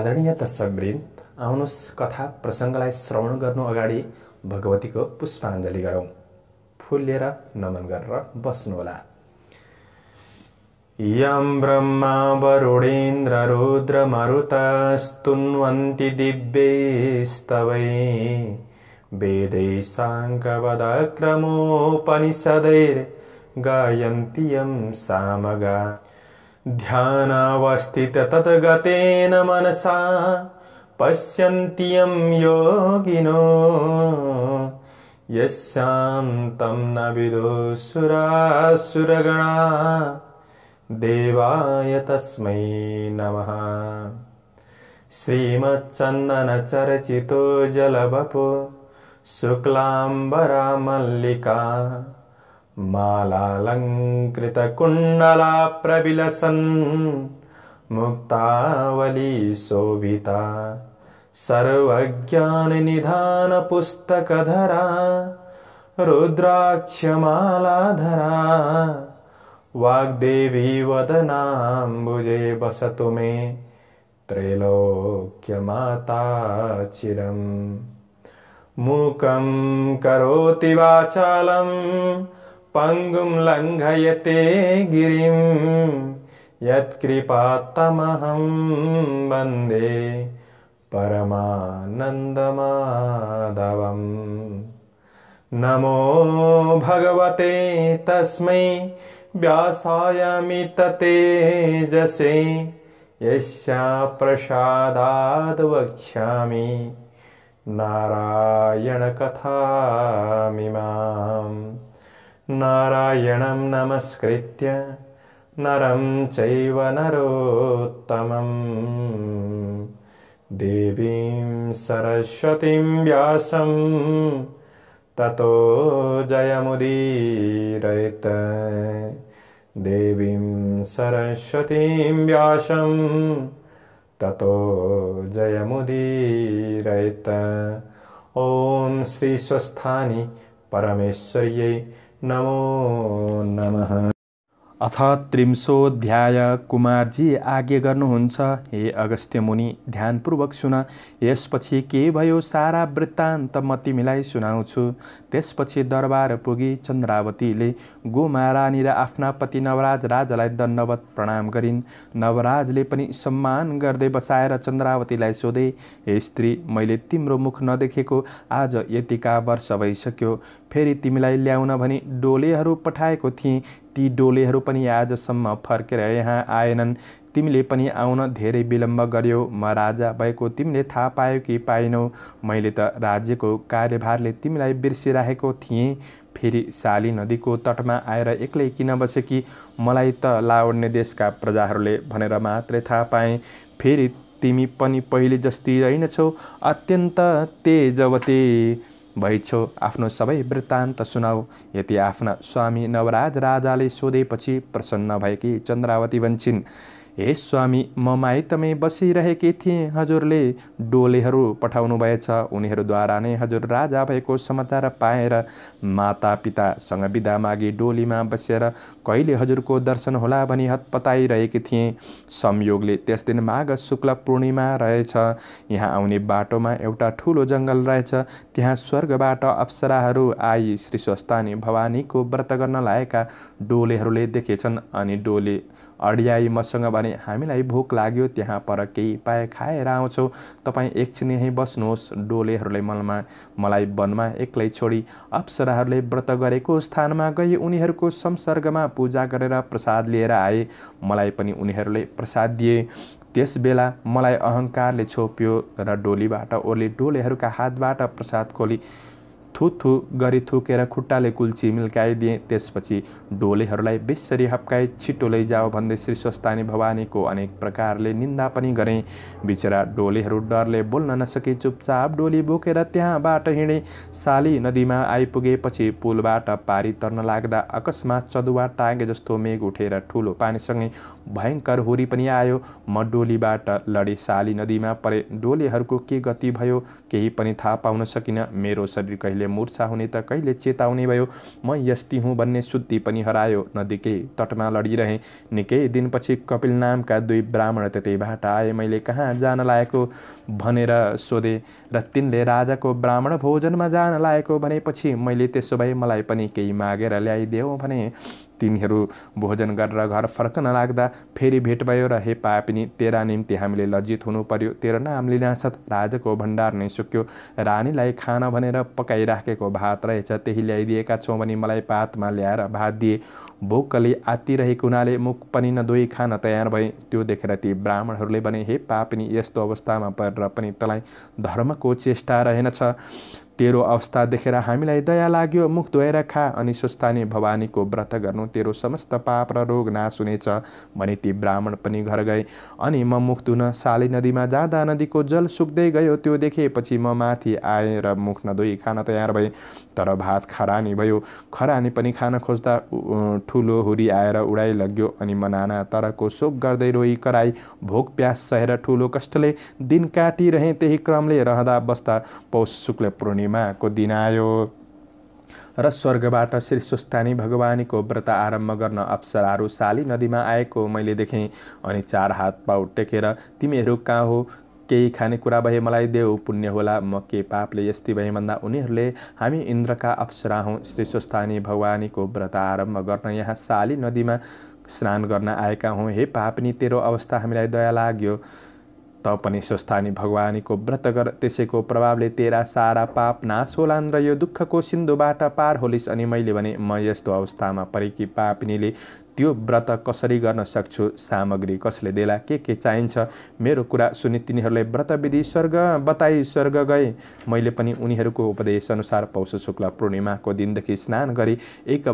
आदरणीय दर्शकवृन्द आउनुहोस् कथा प्रसङ्गलाई श्रवण गर्नु अगाडि भगवतीको पुष्पाञ्जली गरौँ फुल लिएर नमन गरेर बस्नुहोला यम ब्रह्मा रुद्र वरुणेन्द्ररुद्रमरुतस्तुन्वन्ति दिव्यैस्तवै वेदै साङ्कवदक्रमोपनिषदैर्गायन्ति यं सामगा ध्यानावस्थित तत् गतेन मनसा पश्यन्तीयं योगिनो यशान्तं न विदुः सुरा सुरगणा देवाय तस्मै नमः श्रीमच्चन्दनचरचितो जलवपु शुक्लाम्बरामल्लिका मालालङ्कृतकुण्डला प्रविलसन् मुक्तावली शोभिता सर्वज्ञाननिधानपुस्तकधरा पुस्तकधरा वाग्देवी वदनाम्बुजे वसतु मे त्रैलोक्यमाता चिरम् मूकं करोति वाचालम् पङ्गुं लङ्घयते गिरिं यत्कृपात्तमहं वन्दे परमानन्दमाधवम् नमो भगवते तस्मै व्यासायमितते जसे प्रसादाद् वक्ष्यामि नारायणकथामिमाम् नारायणं नमस्कृत्य नरं चैव नरोत्तमम् देवीं सरस्वतीं व्यासं ततो जयमुदीरयत् देवीं सरस्वतीं व्यासं ततो जयमुदीरयत् ॐ श्रीस्वस्थानि परमेश्वर्यै नमो नमः अथ त्रिंशोध्याय कुमारजी आज्ञा गर्नुहुन्छ हे अगस्त्य मुनि ध्यानपूर्वक सुन यसपछि के भयो सारा वृत्तान्त म तिमीलाई सुनाउँछु त्यसपछि दरबार पुगी चन्द्रावतीले गोमा रानी र आफ्ना पति नवराज राजालाई दण्डवत प्रणाम गरिन् नवराजले पनि सम्मान गर्दै बसाएर चन्द्रावतीलाई सोधे हे स्त्री मैले तिम्रो मुख नदेखेको आज यतिका वर्ष भइसक्यो फेरि तिमीलाई ल्याउन भने डोलेहरू पठाएको थिएँ ती डोलेहरू पनि आजसम्म फर्केर यहाँ आएनन् तिमीले पनि आउन धेरै विलम्ब गर्यो म राजा भएको तिमीले थाहा पायो कि पाएनौ मैले त राज्यको कार्यभारले तिमीलाई बिर्सिराखेको थिएँ फेरि साली नदीको तटमा आएर एक्लै किन कि मलाई त लावण्य देशका प्रजाहरूले भनेर मात्रै थाहा पाएँ फेरि तिमी पनि पहिले जस्ती रहेनछौ अत्यन्त तेजवते भैछो आफ्नो सबै वृत्तान्त सुनाऊ यति आफ्ना स्वामी नवराज राजाले सोधेपछि प्रसन्न भएकी चन्द्रावती भन्छन् हे स्वामी म माइतमै बसिरहेकी थिएँ हजुरले डोलेहरू पठाउनु भएछ उनीहरूद्वारा नै हजुर राजा भएको समाचार पाएर मातापितासँग बिदा मागी डोलीमा बसेर कहिले हजुरको दर्शन होला भनी हतपताइरहेकी थिएँ संयोगले त्यस दिन माघ शुक्ल पूर्णिमा रहेछ यहाँ आउने बाटोमा एउटा ठुलो जङ्गल रहेछ त्यहाँ स्वर्गबाट अप्सराहरू आई श्री स्वस्तानी भवानीको व्रत गर्न लागेका डोलेहरूले देखेछन् अनि डोले अडियाई मसँग भने हामीलाई भोक लाग्यो त्यहाँ पर केही पाए खाएर आउँछौ तपाईँ एकछिन यहीँ बस्नुहोस् डोलेहरूले मनमा मलाई वनमा एक्लै छोडी अप्सराहरूले व्रत गरेको स्थानमा गई उनीहरूको संसर्गमा पूजा गरेर प्रसाद लिएर आए मलाई पनि उनीहरूले प्रसाद दिए त्यस बेला मलाई अहङ्कारले छोप्यो र डोलीबाट ओर्ली डोलेहरूका हातबाट प्रसाद खोली थुथु गरी थुकेर खुट्टाले कुल्ची मिल्काइदिएँ त्यसपछि डोलेहरूलाई बेसरी हप्काए छिटो लैजाओ भन्दै श्री स्वस्तानी भवानीको अनेक प्रकारले निन्दा पनि गरे बिचरा डोलेहरू डरले बोल्न नसके चुपचाप डोली बोकेर त्यहाँबाट हिँडे साली नदीमा आइपुगेपछि पुलबाट पारी तर्न लाग्दा अकस्मात चदुवा टाँगे जस्तो मेघ उठेर ठुलो पानीसँगै भयङ्कर हुरी पनि आयो म डोलीबाट लडे साली नदीमा परे डोलेहरूको के गति भयो केही पनि थाहा पाउन सकिनँ मेरो शरीर कहिले कहिले मूर्छा हुने त कहिले चेताउने भयो म यस्ती हुँ भन्ने शुद्धि पनि हरायो नदीकै तटमा लडिरहेँ निकै दिनपछि कपिल नामका दुई ब्राह्मण त्यतैबाट आए मैले कहाँ जान लागेको भनेर सोधेँ र तिनले राजाको ब्राह्मण भोजनमा जान लागेको भनेपछि मैले त्यसो भए मलाई पनि केही मागेर ल्याइदेऊ भने तिनीहरू भोजन गरेर घर फर्कन लाग्दा फेरि भेट भयो र हे पनि तेरा निम्ति हामीले लज्जित हुनु पर्यो तेरो नाम नाछत राजाको भण्डार नै सुक्यो रानीलाई खान भनेर पकाइराखेको भात रहेछ त्यही ल्याइदिएका छौँ भने मलाई पातमा ल्याएर भात दिए भोकले आत्तिरहेको हुनाले मुख पनि नदोही खान तयार भए त्यो देखेर ती ब्राह्मणहरूले भने हे पापिनी यस्तो अवस्थामा परेर पनि तँलाई धर्मको चेष्टा रहेनछ तेरो अवस्था देखेर हामीलाई दया लाग्यो मुख धोएर खा अनि सुस्तानी भवानीको व्रत गर्नु तेरो समस्त पाप र रोग नाश हुनेछ भने ती ब्राह्मण पनि घर गए अनि म मुख धुन साली नदीमा जाँदा नदीको जल सुक्दै गयो त्यो देखेपछि म माथि आएँ र मुख नधोई खान तयार भएँ तर भात खरानी भयो खरानी पनि खान खोज्दा ठुलो हुरी आएर उडाइ लग्यो अनि म नाना तरको शोक गर्दै रोई कराई भोक प्यास सहेर ठुलो कष्टले दिन काटिरहेँ त्यही क्रमले रहँदा बस्दा पौष शुक्ल पूर्णिमा पूर्णिमाको दिन आयो र स्वर्गबाट श्री शीर्षस्थानी भगवानीको व्रत आरम्भ गर्न अप्सराहरू साली नदीमा आएको मैले देखेँ अनि चार हात पाउ टेकेर तिमीहरू कहाँ हो केही खानेकुरा भए मलाई देऊ पुण्य होला म के पापले यस्तै भए भन्दा उनीहरूले हामी इन्द्रका अप्सरा हौँ श्री स्वस्थानी भगवानीको व्रत आरम्भ गर्न यहाँ साली नदीमा स्नान गर्न आएका हौँ हे पापनी तेरो अवस्था हामीलाई दया लाग्यो त पनि स्वस्थानी भगवानीको व्रत गर त्यसैको प्रभावले तेरा सारा पाप नाश होलान् र यो दुःखको सिन्धुबाट पार होलिस् अनि मैले भने म यस्तो अवस्थामा परेकी पापिनीले त्यो व्रत कसरी गर्न सक्छु सामग्री कसले देला के के चाहिन्छ मेरो कुरा सुनि तिनीहरूले विधि स्वर्ग बताई स्वर्ग गए मैले पनि उनीहरूको उपदेश अनुसार पौष शुक्ल पूर्णिमाको दिनदेखि स्नान गरी एक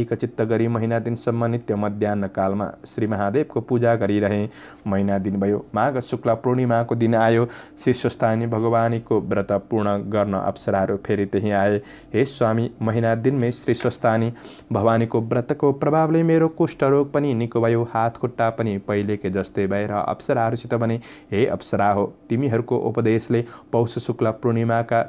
एक चित्त गरी महिना दिनसम्म नित्य मध्याह कालमा श्री महादेवको पूजा गरिरहेँ महिना दिन भयो माघ शुक्ल पूर्णिमाको दिन आयो श्री स्वस्थानी भगवानीको व्रत पूर्ण गर्न अप्सराहरू फेरि त्यहीँ आए हे स्वामी महिना दिनमै श्री स्वस्थानी भवानीको व्रतको प्रभावले मेरो कुष्ठरोग पनि निको भयो हात खुट्टा पनि पहिलेकै जस्तै भएर अप्सराहरूसित भने हे अप्सरा हो तिमीहरूको उपदेशले पौष शुक्ल पूर्णिमाका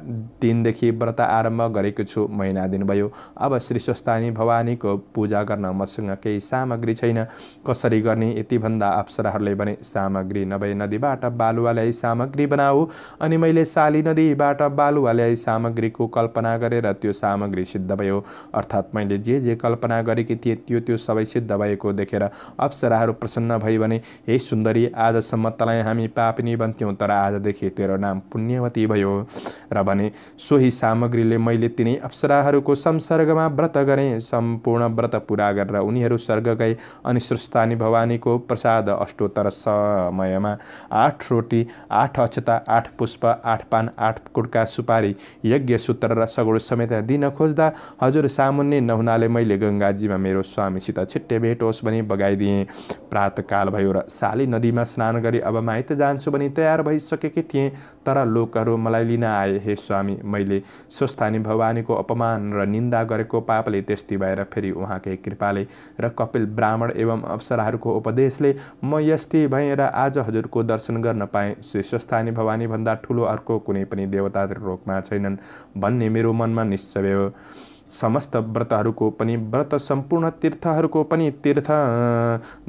दिनदेखि व्रत आरम्भ गरेको छु महिना दिन भयो अब श्री स्वस्तानी भवानीको पूजा गर्न मसँग केही सामग्री छैन कसरी गर्ने यतिभन्दा अप्सराहरूले भने सामग्री नभए नदीबाट बालुवा सामग्री बनाऊ अनि मैले साली नदीबाट बालुवा सामग्रीको कल्पना गरेर त्यो सामग्री सिद्ध भयो अर्थात् मैले जे जे कल्पना गरेकी थिएँ त्यो त्यो सबै सबै सिद्ध भएको देखेर अप्सराहरू प्रसन्न भई भने हे सुन्दरी आजसम्म तलाई हामी पापिनी बन्थ्यौँ तर आजदेखि तेरो नाम पुण्यवती भयो र भने सोही सामग्रीले मैले तिनै अप्सराहरूको संसर्गमा व्रत गरेँ सम्पूर्ण व्रत पुरा गरेर उनीहरू स्वर्ग गए अनि स्रस्तानी भवानीको प्रसाद अष्टोत्तर समयमा आठ रोटी आठ अक्षता आठ पुष्प आठ पान आठ कुड्का सुपारी यज्ञ सूत्र र सगोड समेत दिन खोज्दा हजुर सामुन्ने नहुनाले मैले गङ्गाजीमा मेरो स्वामीसित छिट्टै भेट होस् भनी बगाइदिएँ प्रातकाल भयो र साली नदीमा स्नान गरी अब माइत जान्छु भनी तयार भइसकेकी थिएँ तर लोकहरू मलाई लिन आए हे स्वामी मैले स्वस्थानी भवानीको अपमान र निन्दा गरेको पापले त्यस्तै भएर फेरि उहाँकै कृपाले र कपिल ब्राह्मण एवं अप्सराहरूको उपदेशले म यस्तै भएँ र आज हजुरको दर्शन गर्न पाएँ श्री स्वस्थानी भवानीभन्दा ठुलो अर्को कुनै पनि देवता रोकमा छैनन् भन्ने मेरो मनमा निश्चय हो समस्त व्रतहरूको पनि व्रत सम्पूर्ण तीर्थहरूको पनि तीर्थ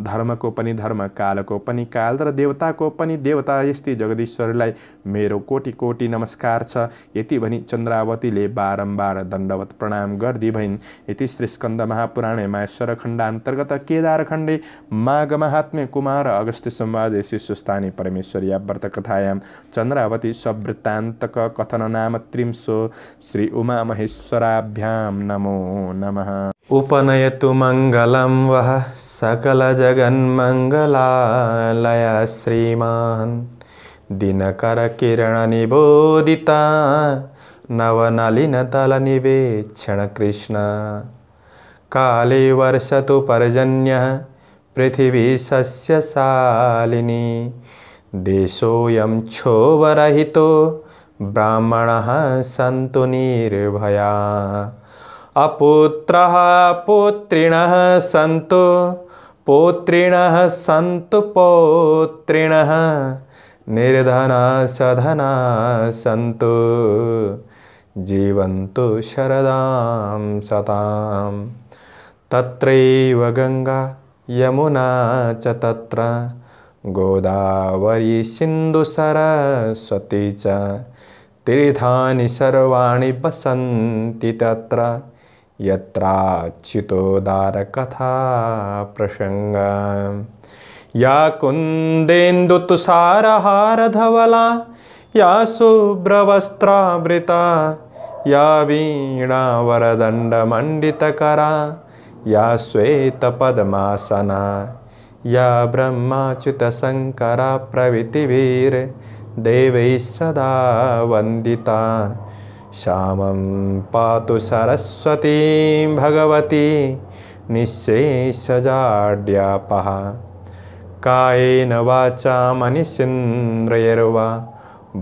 धर्मको पनि धर्म कालको पनि काल र देवताको पनि देवता यस्तै जगदीश्वरलाई मेरो कोटि कोटि नमस्कार छ यति भनी चन्द्रावतीले बारम्बार दण्डवत प्रणाम गरिदी भइन् यति श्री स्कन्द महापुराणे माहेश्वर खण्ड अन्तर्गत केदारखण्डे महात्म्य कुमार अगस्त्य संवादे शिशुस्थाने व्रत कथायाम चन्द्रावती सवृत्तान्तक कथन नाम त्रिंसो श्री उमा महेश्वराभ्याम नमो नमः उपनयतु मङ्गलं वः सकलजगन्मङ्गलालय श्रीमान् दिनकरकिरणनिबोधिता नवनलिनतलनिवेक्षणकृष्ण काले वर्षतु पर्जन्यः पृथिवी सस्यशालिनी देशोऽयं क्षोभरहितो ब्राह्मणः सन्तु निर्भया अपुत्रः पुत्रिणः सन्तु पुत्रिणः सन्तु पौत्रिणः निर्धना सधना सन्तु जीवन्तु शरदां सतां तत्रैव गङ्गा यमुना च तत्र गोदावरी सिन्धुसरस्वती च तीर्थानि सर्वाणि पसन्ति तत्र यत्राच्युतोदारकथा प्रसङ्ग या कुन्देन्दुतुसारहारधवला या सुब्रवस्त्रावृता या वीणावरदण्डमण्डितकरा या श्वेतपद्मासना या ब्रह्माच्युतशङ्करा प्रभृतिभिर्देवैः सदा वन्दिता श्यामं पातु सरस्वतीं भगवती निःशेषजाड्यापः कायेन मनिषिन्द्रयर्वा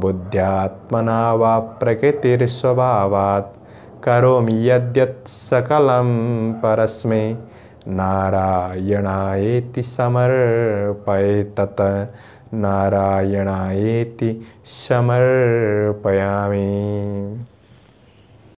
बुद्ध्यात्मना वा प्रकृतिर्स्वभावात् करोमि यद्यत् सकलं परस्मै नारायणायेति एति समर्पये तत् नारायणायेति समर्पयामि